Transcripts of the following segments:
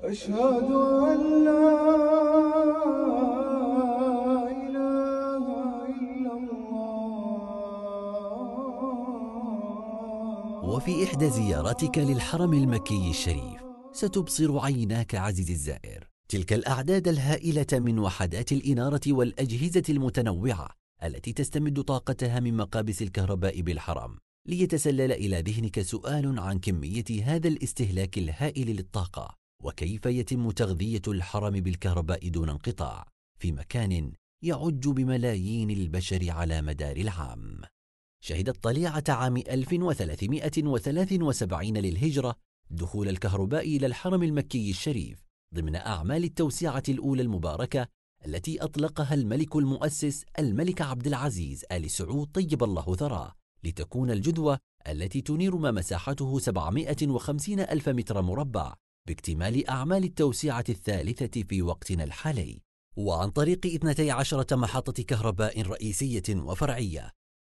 أشهد أن لا إله إلا الله وفي إحدى زياراتك للحرم المكي الشريف ستبصر عيناك عزيزي الزائر تلك الأعداد الهائلة من وحدات الإنارة والأجهزة المتنوعة التي تستمد طاقتها من مقابس الكهرباء بالحرم ليتسلل إلى ذهنك سؤال عن كمية هذا الاستهلاك الهائل للطاقة وكيف يتم تغذية الحرم بالكهرباء دون انقطاع في مكان يعج بملايين البشر على مدار العام شهدت طليعة عام 1373 للهجرة دخول الكهرباء إلى الحرم المكي الشريف ضمن أعمال التوسعة الأولى المباركة التي أطلقها الملك المؤسس الملك عبد العزيز آل سعود طيب الله ثراه لتكون الجدوى التي تنير ما مساحته 750 ألف متر مربع باكتمال أعمال التوسعة الثالثة في وقتنا الحالي وعن طريق 12 محطة كهرباء رئيسية وفرعية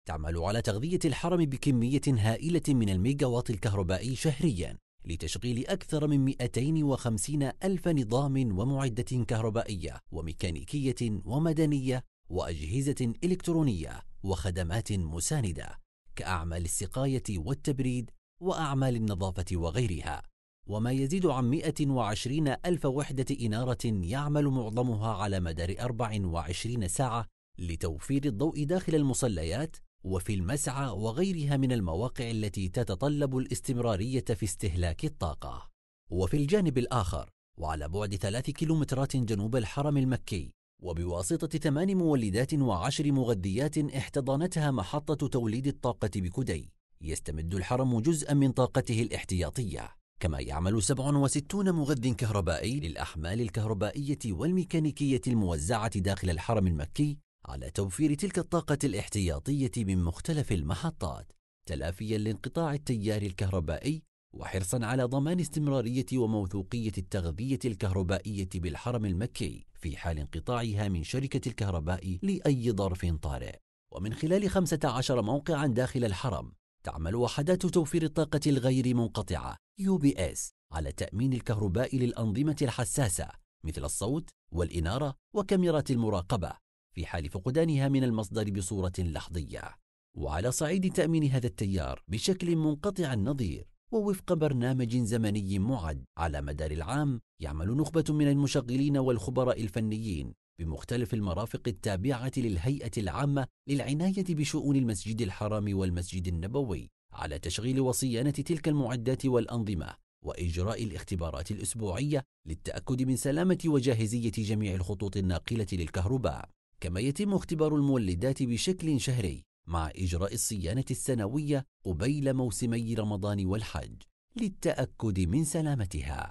تعمل على تغذية الحرم بكمية هائلة من الميجاوات الكهربائي شهريا لتشغيل أكثر من 250 ألف نظام ومعدة كهربائية وميكانيكية ومدنية وأجهزة إلكترونية وخدمات مساندة كأعمال السقاية والتبريد وأعمال النظافة وغيرها وما يزيد عن 120 ألف وحدة إنارة يعمل معظمها على مدار 24 ساعة لتوفير الضوء داخل المصليات وفي المسعى وغيرها من المواقع التي تتطلب الاستمرارية في استهلاك الطاقة. وفي الجانب الآخر، وعلى بعد ثلاث كيلومترات جنوب الحرم المكي، وبواسطة ثمان مولدات وعشر مغذيات احتضنتها محطة توليد الطاقة بكدي، يستمد الحرم جزءا من طاقته الاحتياطية، كما يعمل 67 مغذ كهربائي للأحمال الكهربائية والميكانيكية الموزعة داخل الحرم المكي على توفير تلك الطاقة الاحتياطية من مختلف المحطات تلافيا لانقطاع التيار الكهربائي وحرصا على ضمان استمرارية وموثوقية التغذية الكهربائية بالحرم المكي في حال انقطاعها من شركة الكهرباء لأي ظرف طارئ ومن خلال 15 موقعا داخل الحرم تعمل وحدات توفير الطاقة الغير منقطعة UBS على تأمين الكهرباء للأنظمة الحساسة مثل الصوت والإنارة وكاميرات المراقبة في حال فقدانها من المصدر بصورة لحظية وعلى صعيد تأمين هذا التيار بشكل منقطع النظير ووفق برنامج زمني معد على مدار العام يعمل نخبة من المشغلين والخبراء الفنيين بمختلف المرافق التابعة للهيئة العامة للعناية بشؤون المسجد الحرام والمسجد النبوي على تشغيل وصيانة تلك المعدات والأنظمة وإجراء الاختبارات الأسبوعية للتأكد من سلامة وجاهزية جميع الخطوط الناقلة للكهرباء كما يتم اختبار المولدات بشكل شهري مع إجراء الصيانة السنوية قبيل موسمي رمضان والحج للتأكد من سلامتها